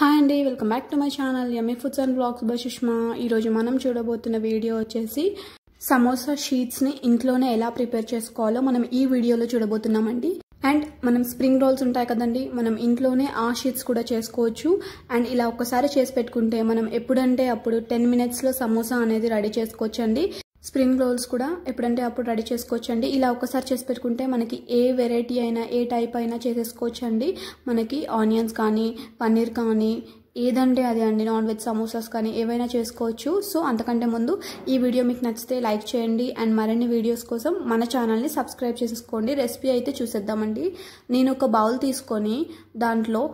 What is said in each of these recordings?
hi అండి welcome back to my channel M A foods and blogs by ఈరోజు మనం చూడబోతున్న video వచ్చేసి సమోసా షీట్స్ని ఇంట్లోనే ఎలా ప్రిపేర్ చేసుకోవాలో మనం ఈ వీడియోలో చూడబోతున్నామండి అండ్ మనం స్ప్రింగ్ రోల్స్ ఉంటాయి కదండి మనం ఇంట్లోనే ఆ షీట్స్ కూడా చేసుకోవచ్చు అండ్ ఇలా ఒక్కసారి చేసి పెట్టుకుంటే మనం ఎప్పుడంటే అప్పుడు టెన్ మినిట్స్లో సమోసా అనేది రెడీ చేసుకోవచ్చు అండి స్ప్రింగ్ రోల్స్ కూడా ఎప్పుడంటే అప్పుడు రెడీ చేసుకోవచ్చు అండి ఇలా ఒకసారి చేసి పెట్టుకుంటే మనకి ఏ వెరైటీ అయినా ఏ టైప్ అయినా చేసేసుకోవచ్చు అండి మనకి ఆనియన్స్ కానీ పన్నీర్ కానీ ఏదంటే అదే అండి నాన్ వెజ్ సమోసాస్ కానీ ఏవైనా చేసుకోవచ్చు సో అంతకంటే ముందు ఈ వీడియో మీకు నచ్చితే లైక్ చేయండి అండ్ మరిన్ని వీడియోస్ కోసం మన ఛానల్ని సబ్స్క్రైబ్ చేసుకోండి రెసిపీ అయితే చూసేద్దామండి నేను ఒక బౌల్ తీసుకొని దాంట్లో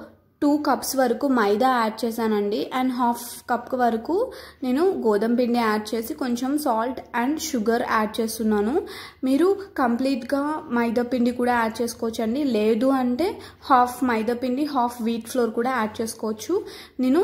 టూ కప్స్ వరకు మైదా యాడ్ చేశానండి అండ్ హాఫ్ కప్ వరకు నేను గోధుమ పిండి యాడ్ చేసి కొంచెం సాల్ట్ అండ్ షుగర్ యాడ్ చేస్తున్నాను మీరు కంప్లీట్గా మైదా పిండి కూడా యాడ్ చేసుకోవచ్చండి లేదు అంటే హాఫ్ మైదా పిండి హాఫ్ వీట్ ఫ్లోర్ కూడా యాడ్ చేసుకోవచ్చు నేను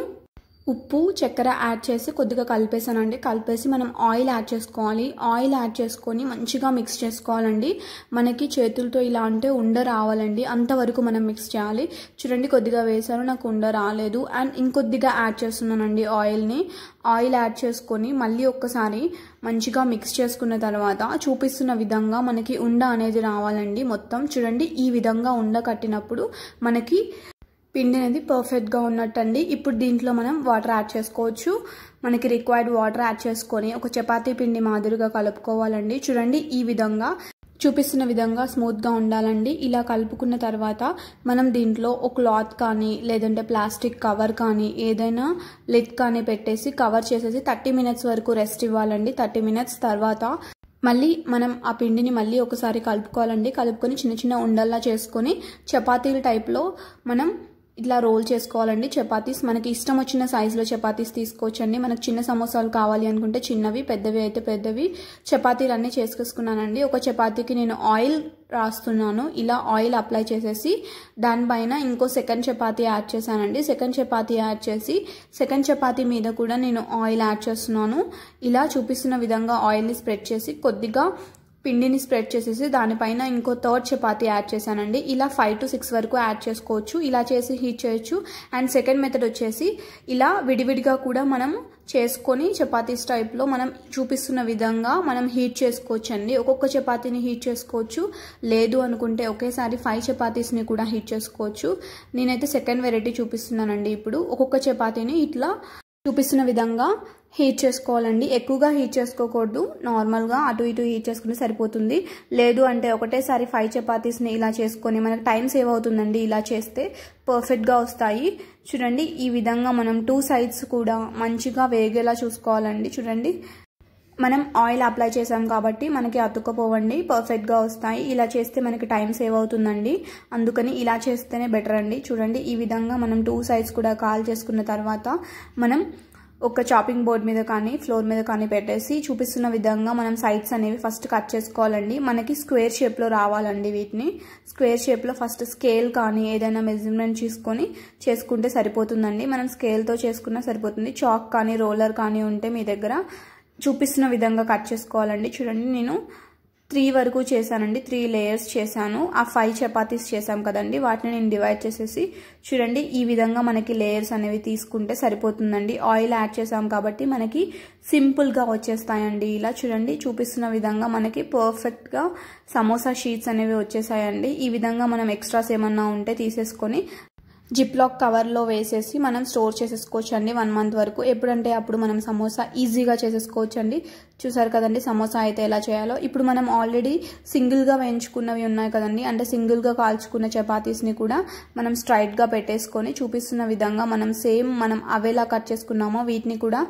ఉప్పు చక్కెర యాడ్ చేసి కొద్దిగా కలిపేసానండి కలిపేసి మనం ఆయిల్ యాడ్ చేసుకోవాలి ఆయిల్ యాడ్ చేసుకొని మంచిగా మిక్స్ చేసుకోవాలండి మనకి చేతులతో ఇలా అంటే ఉండ రావాలండి అంతవరకు మనం మిక్స్ చేయాలి చూడండి కొద్దిగా వేసాను నాకు ఉండ రాలేదు అండ్ ఇంకొద్దిగా యాడ్ చేస్తున్నానండి ఆయిల్ని ఆయిల్ యాడ్ చేసుకొని మళ్ళీ ఒక్కసారి మంచిగా మిక్స్ చేసుకున్న తర్వాత చూపిస్తున్న విధంగా మనకి ఉండ అనేది రావాలండి మొత్తం చూడండి ఈ విధంగా ఉండ కట్టినప్పుడు మనకి పిండి అనేది పర్ఫెక్ట్గా అండి ఇప్పుడు దీంట్లో మనం వాటర్ యాడ్ చేసుకోవచ్చు మనకి రిక్వైర్డ్ వాటర్ యాడ్ చేసుకొని ఒక చపాతీ పిండి మాదిరిగా కలుపుకోవాలండి చూడండి ఈ విధంగా చూపిస్తున్న విధంగా స్మూత్గా ఉండాలండి ఇలా కలుపుకున్న తర్వాత మనం దీంట్లో ఒక క్లాత్ కానీ లేదంటే ప్లాస్టిక్ కవర్ కానీ ఏదైనా లిత్ కానీ పెట్టేసి కవర్ చేసేసి థర్టీ మినిట్స్ వరకు రెస్ట్ ఇవ్వాలండి థర్టీ మినిట్స్ తర్వాత మళ్ళీ మనం ఆ పిండిని మళ్ళీ ఒకసారి కలుపుకోవాలండి కలుపుకొని చిన్న చిన్న ఉండల్లా చేసుకొని చపాతీల టైప్లో మనం ఇట్లా రోల్ చేసుకోవాలండి చపాతీస్ మనకి ఇష్టం వచ్చిన సైజులో చపాతీస్ తీసుకోవచ్చండి మనకు చిన్న సమోసాలు కావాలి అనుకుంటే చిన్నవి పెద్దవి అయితే పెద్దవి చపాతీలు అన్నీ చేసుకొసుకున్నానండి ఒక చపాతీకి నేను ఆయిల్ రాస్తున్నాను ఇలా ఆయిల్ అప్లై చేసేసి దానిపైన ఇంకో సెకండ్ చపాతీ యాడ్ చేశానండి సెకండ్ చపాతీ యాడ్ చేసి సెకండ్ చపాతీ మీద కూడా నేను ఆయిల్ యాడ్ చేస్తున్నాను ఇలా చూపిస్తున్న విధంగా ఆయిల్ని స్ప్రెడ్ చేసి కొద్దిగా పిండిని స్ప్రెడ్ చేసేసి దానిపైన ఇంకో థర్డ్ చపాతీ యాడ్ చేశానండి ఇలా ఫైవ్ టు సిక్స్ వరకు యాడ్ చేసుకోవచ్చు ఇలా చేసి హీట్ చేయొచ్చు అండ్ సెకండ్ మెథడ్ వచ్చేసి ఇలా విడివిడిగా కూడా మనం చేసుకొని చపాతీస్ టైప్లో మనం చూపిస్తున్న విధంగా మనం హీట్ చేసుకోవచ్చు అండి ఒక్కొక్క చపాతీని హీట్ చేసుకోవచ్చు లేదు అనుకుంటే ఒకేసారి ఫైవ్ చపాతీస్ని కూడా హీట్ చేసుకోవచ్చు నేనైతే సెకండ్ వెరైటీ చూపిస్తున్నానండి ఇప్పుడు ఒక్కొక్క చపాతీని ఇట్లా చూపిస్తున్న విధంగా హీట్ చేసుకోవాలండి ఎక్కువగా హీట్ చేసుకోకూడదు నార్మల్గా అటు ఇటు హీట్ చేసుకుంటే సరిపోతుంది లేదు అంటే ఒకటేసారి ఫైవ్ చపాతీస్ని ఇలా చేసుకొని మనకు టైం సేవ్ అవుతుందండి ఇలా చేస్తే పర్ఫెక్ట్గా వస్తాయి చూడండి ఈ విధంగా మనం టూ సైడ్స్ కూడా మంచిగా వేగేలా చూసుకోవాలండి చూడండి మనం ఆయిల్ అప్లై చేసాం కాబట్టి మనకి అతుక్కపోవండి పర్ఫెక్ట్గా వస్తాయి ఇలా చేస్తే మనకి టైం సేవ్ అవుతుందండి అందుకని ఇలా చేస్తేనే బెటర్ అండి చూడండి ఈ విధంగా మనం టూ సైడ్స్ కూడా కాల్ చేసుకున్న తర్వాత మనం ఒక చాపింగ్ బోర్డ్ మీద కానీ ఫ్లోర్ మీద కానీ పెట్టేసి చూపిస్తున్న విధంగా మనం సైడ్స్ అనేవి ఫస్ట్ కట్ చేసుకోవాలండి మనకి స్క్వేర్ షేప్లో రావాలండి వీటిని స్క్వేర్ షేప్లో ఫస్ట్ స్కేల్ కానీ ఏదైనా మెజర్మెంట్ తీసుకొని చేసుకుంటే సరిపోతుందండి మనం స్కేల్తో చేసుకున్నా సరిపోతుంది చాక్ కానీ రోలర్ కానీ ఉంటే మీ దగ్గర చూపిస్తున్న విధంగా కట్ చేసుకోవాలండి చూడండి నేను త్రీ వరకు చేశానండి త్రీ లేయర్స్ చేశాను ఆ ఫైవ్ చపాతీస్ చేశాం కదండి వాటిని నేను డివైడ్ చేసేసి చూడండి ఈ విధంగా మనకి లేయర్స్ అనేవి తీసుకుంటే సరిపోతుందండి ఆయిల్ యాడ్ చేసాం కాబట్టి మనకి సింపుల్గా వచ్చేస్తాయండి ఇలా చూడండి చూపిస్తున్న విధంగా మనకి పర్ఫెక్ట్గా సమోసా షీట్స్ అనేవి వచ్చేసాయండి ఈ విధంగా మనం ఎక్స్ట్రాస్ ఏమన్నా ఉంటే తీసేసుకొని జిప్లాక్ కవర్లో వేసేసి మనం స్టోర్ చేసేసుకోవచ్చు అండి వన్ మంత్ వరకు ఎప్పుడంటే అప్పుడు మనం సమోసా ఈజీగా చేసేసుకోవచ్చు అండి చూసారు కదండి సమోసా అయితే ఎలా చేయాలో ఇప్పుడు మనం ఆల్రెడీ సింగిల్గా వేయించుకున్నవి ఉన్నాయి కదండి అంటే సింగిల్గా కాల్చుకున్న చపాతీస్ని కూడా మనం స్ట్రైట్గా పెట్టేసుకొని చూపిస్తున్న విధంగా మనం సేమ్ మనం అవేలా కట్ చేసుకున్నామో వీటిని కూడా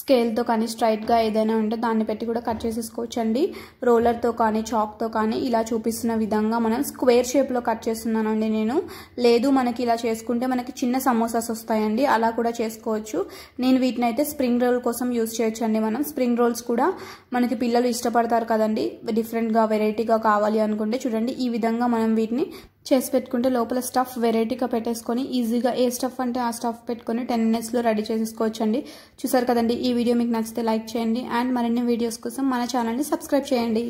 స్కేల్తో కానీ స్ట్రైట్గా ఏదైనా ఉంటే దాన్ని పెట్టి కూడా కట్ చేసేసుకోవచ్చు అండి రోలర్తో కానీ చాక్తో కానీ ఇలా చూపిస్తున్న విధంగా మనం స్క్వేర్ షేప్లో కట్ చేస్తున్నానండి నేను లేదు మనకి ఇలా చేసుకుంటే మనకి చిన్న సమోసాస్ వస్తాయండి అలా కూడా చేసుకోవచ్చు నేను వీటిని అయితే స్ప్రింగ్ రోల్ కోసం యూజ్ చేయొచ్చండి మనం స్ప్రింగ్ రోల్స్ కూడా మనకి పిల్లలు ఇష్టపడతారు కదండి డిఫరెంట్గా వెరైటీగా కావాలి అనుకుంటే చూడండి ఈ విధంగా మనం వీటిని చేసి పెట్టుకుంటే లోపల స్టఫ్ వెరైటీగా పెట్టేసుకొని ఈజీగా ఏ స్టఫ్ అంటే ఆ స్టఫ్ పెట్టుకొని టెన్ మినిట్స్లో రెడీ అండి చూసారు కదండి ఈ వీడియో మీకు నచ్చితే లైక్ చేయండి అండ్ మరిన్ని వీడియోస్ కోసం మన ఛానల్ని సబ్స్క్రైబ్ చేయండి